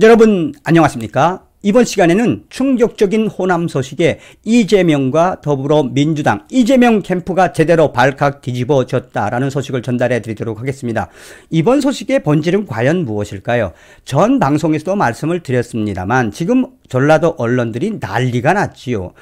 여러분 안녕하십니까? 이번 시간에는 충격적인 호남 소식에 이재명과 더불어민주당 이재명 캠프가 제대로 발칵 뒤집어졌다라는 소식을 전달해 드리도록 하겠습니다. 이번 소식의 본질은 과연 무엇일까요? 전 방송에서도 말씀을 드렸습니다만 지금 전라도 언론들이 난리가 났지요.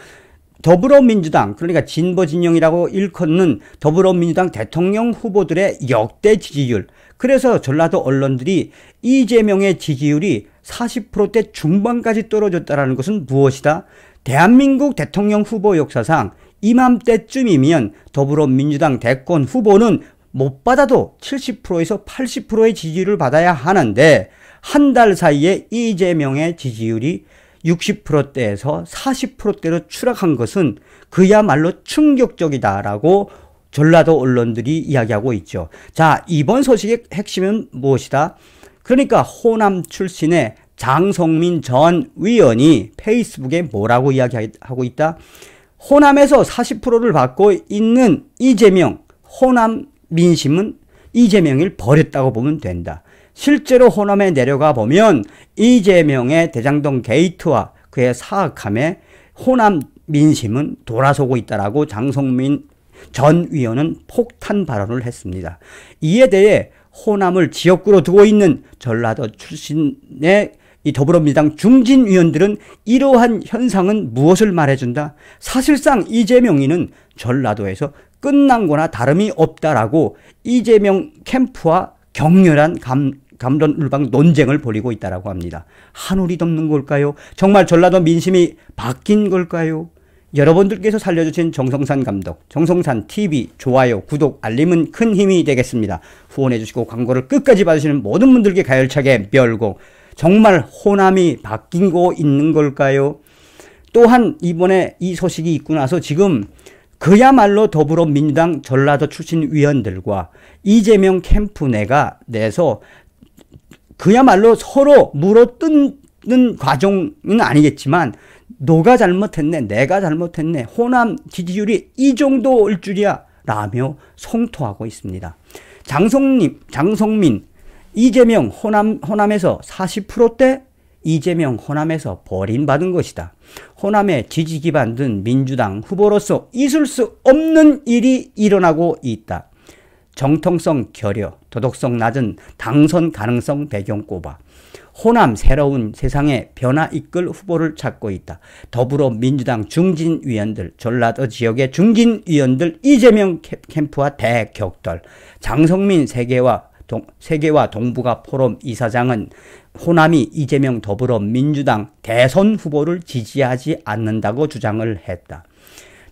더불어민주당 그러니까 진보 진영이라고 일컫는 더불어민주당 대통령 후보들의 역대 지지율 그래서 전라도 언론들이 이재명의 지지율이 40%대 중반까지 떨어졌다라는 것은 무엇이다? 대한민국 대통령 후보 역사상 이맘때쯤이면 더불어민주당 대권 후보는 못 받아도 70%에서 80%의 지지율을 받아야 하는데 한 달 사이에 이재명의 지지율이 60%대에서 40%대로 추락한 것은 그야말로 충격적이다라고 전라도 언론들이 이야기하고 있죠. 자, 이번 소식의 핵심은 무엇이다? 그러니까 호남 출신의 장성민 전 위원이 페이스북에 뭐라고 이야기하고 있다? 호남에서 40%를 받고 있는 이재명, 호남 민심은 이재명을 버렸다고 보면 된다. 실제로 호남에 내려가 보면 이재명의 대장동 게이트와 그의 사악함에 호남 민심은 돌아서고 있다라고 장성민 전 위원은 폭탄 발언을 했습니다. 이에 대해 호남을 지역구로 두고 있는 전라도 출신의 이 더불어민주당 중진 위원들은 이러한 현상은 무엇을 말해준다? 사실상 이재명이는 전라도에서 끝난 거나 다름이 없다라고 이재명 캠프와 격렬한 감, 감전 울방 논쟁을 벌이고 있다라고 합니다. 한올이 덮는 걸까요? 정말 전라도 민심이 바뀐 걸까요? 여러분들께서 살려주신 정성산 감독, 정성산 TV 좋아요, 구독, 알림은 큰 힘이 되겠습니다. 후원해주시고 광고를 끝까지 봐주시는 모든 분들께 가열차게 멸공. 정말 호남이 바뀌고 있는 걸까요? 또한 이번에 이 소식이 있고 나서 지금 그야말로 더불어민주당 전라도 출신 위원들과 이재명 캠프 내가 내서 그야말로 서로 물어 뜯는 과정은 아니겠지만 너가 잘못했네, 내가 잘못했네, 호남 지지율이 이 정도일 줄이야 라며 성토하고 있습니다. 장성님, 장성민, 이재명 호남, 호남에서 40%대 이재명 호남에서 버림받은 것이다. 호남의 지지 기반 든 민주당 후보로서 있을 수 없는 일이 일어나고 있다. 정통성 결여, 도덕성 낮은 당선 가능성 배경 꼽아. 호남 새로운 세상의 변화 이끌 후보를 찾고 있다. 더불어민주당 중진위원들, 전라도 지역의 중진위원들 이재명 캠프와 대격돌. 장성민 세계와 동, 세계와 동북아 포럼 이사장은 호남이 이재명 더불어민주당 대선 후보를 지지하지 않는다고 주장을 했다.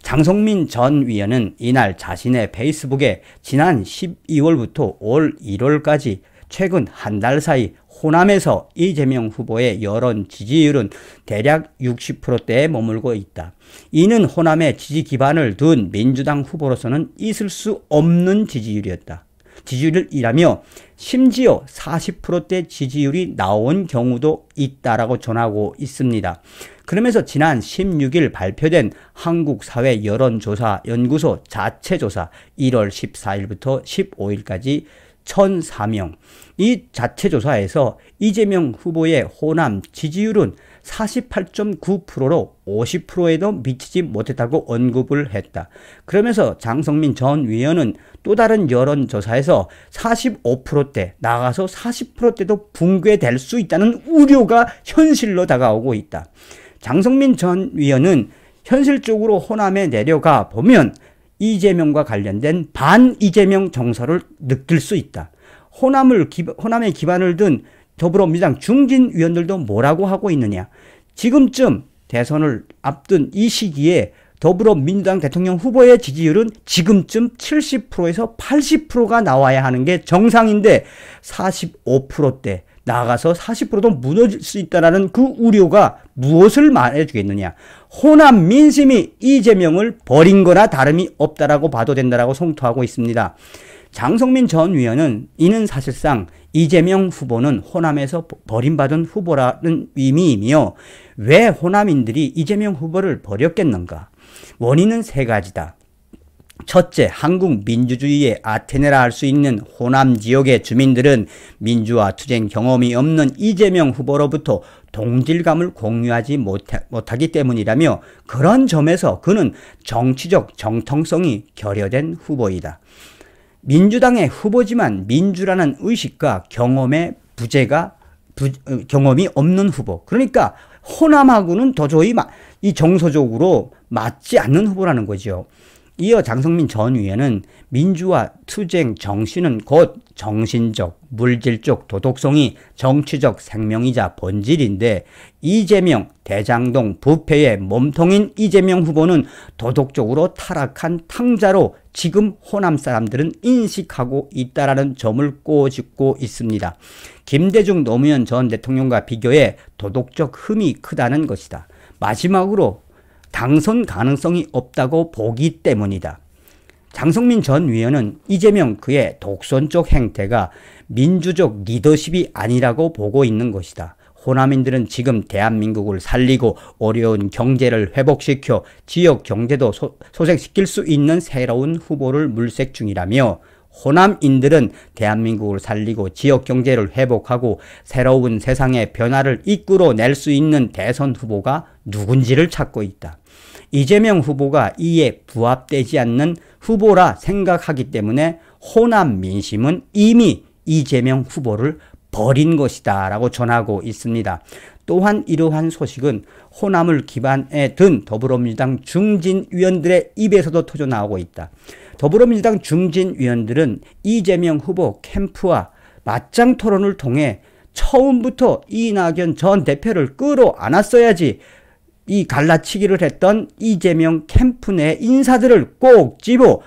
장성민 전 위원은 이날 자신의 페이스북에 지난 12월부터 올 1월까지 최근 한 달 사이 호남에서 이재명 후보의 여론 지지율은 대략 60%대에 머물고 있다. 이는 호남의 지지 기반을 둔 민주당 후보로서는 있을 수 없는 지지율이었다. 지지율이라며 심지어 40%대 지지율이 나온 경우도 있다라고 전하고 있습니다. 그러면서 지난 16일 발표된 한국사회 여론조사 연구소 자체 조사 1월 14일부터 15일까지 1004명. 이 자체 조사에서 이재명 후보의 호남 지지율은 48.9%로 50%에도 미치지 못했다고 언급을 했다. 그러면서 장성민 전 위원은 또 다른 여론조사에서 45%대 나가서 40%대도 붕괴될 수 있다는 우려가 현실로 다가오고 있다. 장성민 전 위원은 현실적으로 호남에 내려가 보면 이재명과 관련된 반 이재명 정서를 느낄 수 있다. 호남을 호남에 기반을 둔 더불어민주당 중진 위원들도 뭐라고 하고 있느냐? 지금쯤 대선을 앞둔 이 시기에 더불어민주당 대통령 후보의 지지율은 지금쯤 70%에서 80%가 나와야 하는 게 정상인데 45%대 나가서 40%도 무너질 수 있다는 라그 우려가 무엇을 말해주겠느냐. 호남 민심이 이재명을 버린 거나 다름이 없다라고 봐도 된다라고 송토하고 있습니다. 장성민 전 위원은 이는 사실상 이재명 후보는 호남에서 버림받은 후보라는 의미이며 왜 호남인들이 이재명 후보를 버렸겠는가? 원인은 세 가지다. 첫째, 한국 민주주의의 아테네라 할 수 있는 호남 지역의 주민들은 민주화 투쟁 경험이 없는 이재명 후보로부터 동질감을 공유하지 못하, 기 때문이라며 그런 점에서 그는 정치적 정통성이 결여된 후보이다. 민주당의 후보지만 민주라는 의식과 경험의 부재가 부, 어, 경험이 없는 후보. 그러니까 호남하고는 도저히 마, 이 정서적으로 맞지 않는 후보라는 거죠. 이어 장성민 전 위원은 민주화 투쟁 정신은 곧 정신적, 물질적 도덕성이 정치적 생명이자 본질인데 이재명 대장동 부패의 몸통인 이재명 후보는 도덕적으로 타락한 탕자로 지금 호남 사람들은 인식하고 있다라는 점을 꼬집고 있습니다. 김대중 노무현 전 대통령과 비교해 도덕적 흠이 크다는 것이다. 마지막으로 당선 가능성이 없다고 보기 때문이다. 장성민 전 위원은 이재명 그의 독선적 행태가 민주적 리더십이 아니라고 보고 있는 것이다. 호남인들은 지금 대한민국을 살리고 어려운 경제를 회복시켜 지역 경제도 소, 소생시킬 수 있는 새로운 후보를 물색 중이라며 호남인들은 대한민국을 살리고 지역 경제를 회복하고 새로운 세상의 변화를 이끌어낼 수 있는 대선 후보가 누군지를 찾고 있다. 이재명 후보가 이에 부합되지 않는 후보라 생각하기 때문에 호남 민심은 이미 이재명 후보를 버린 것이다 라고 전하고 있습니다. 또한 이러한 소식은 호남을 기반에 든 더불어민주당 중진위원들의 입에서도 터져 나오고 있다. 더불어민주당 중진 위원들은 이재명 후보 캠프와 맞짱 토론을 통해 처음부터 이낙연 전 대표를 끌어안았어야지 이 갈라치기를 했던 이재명 캠프 내 인사들을 꼭 집어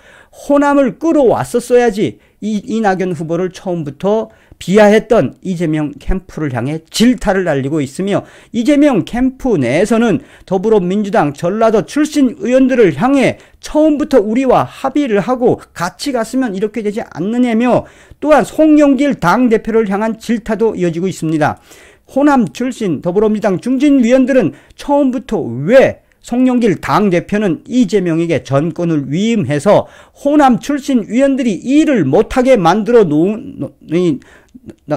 호남을 끌어왔었어야지 이, 이낙연 후보를 처음부터 비하했던 이재명 캠프를 향해 질타를 날리고 있으며 이재명 캠프 내에서는 더불어민주당 전라도 출신 의원들을 향해 처음부터 우리와 합의를 하고 같이 갔으면 이렇게 되지 않느냐며 또한 송영길 당대표를 향한 질타도 이어지고 있습니다. 호남 출신 더불어민주당 중진위원들은 처음부터 왜 송영길 당대표는 이재명에게 전권을 위임해서 호남 출신 위원들이 일을 못하게 만들어 놓은,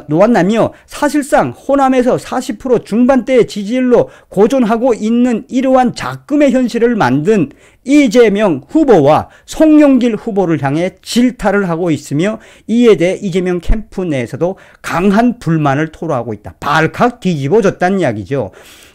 놓았나며 사실상 호남에서 40% 중반대의 지지율로 고존하고 있는 이러한 작금의 현실을 만든 이재명 후보와 송영길 후보를 향해 질타를 하고 있으며 이에 대해 이재명 캠프 내에서도 강한 불만을 토로하고 있다. 발칵 뒤집어졌다는 이야기죠.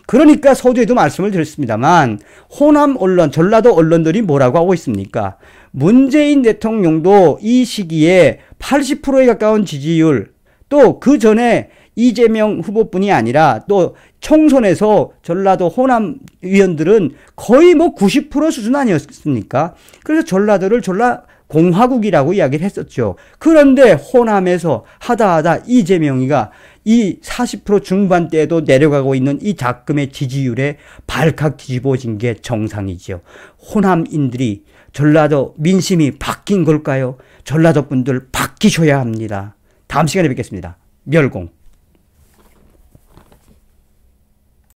그러니까 서두에도 말씀을 드렸습니다만 호남 언론, 전라도 언론들이 뭐라고 하고 있습니까? 문재인 대통령도 이 시기에 80%에 가까운 지지율 또그 전에 이재명 후보뿐이 아니라 또 총선에서 전라도 호남 의원들은 거의 뭐 90% 수준 아니었습니까? 그래서 전라도를 전라 공화국이라고 이야기를 했었죠. 그런데 호남에서 하다하다 이재명이가 이 40% 중반대에도 내려가고 있는 이 작금의 지지율에 발칵 뒤집어진 게정상이죠 호남인들이 전라도 민심이 바뀐 걸까요? 전라도 분들 바뀌셔야 합니다. 다음 시간에 뵙겠습니다. 멸공.